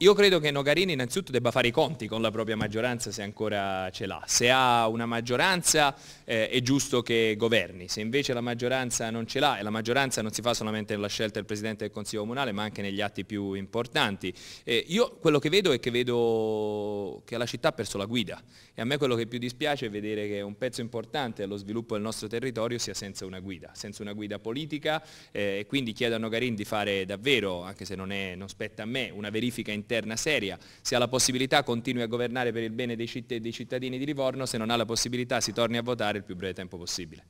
Io credo che Nogarini innanzitutto debba fare i conti con la propria maggioranza se ancora ce l'ha. Se ha una maggioranza eh, è giusto che governi, se invece la maggioranza non ce l'ha e la maggioranza non si fa solamente nella scelta del Presidente del Consiglio Comunale ma anche negli atti più importanti. Eh, io quello che vedo è che vedo che la città ha perso la guida e a me quello che più dispiace è vedere che un pezzo importante allo sviluppo del nostro territorio sia senza una guida, senza una guida politica eh, e quindi chiedo a Nogarini di fare davvero, anche se non, è, non spetta a me, una verifica interna interna seria. Se ha la possibilità continui a governare per il bene dei, dei cittadini di Livorno, se non ha la possibilità si torni a votare il più breve tempo possibile.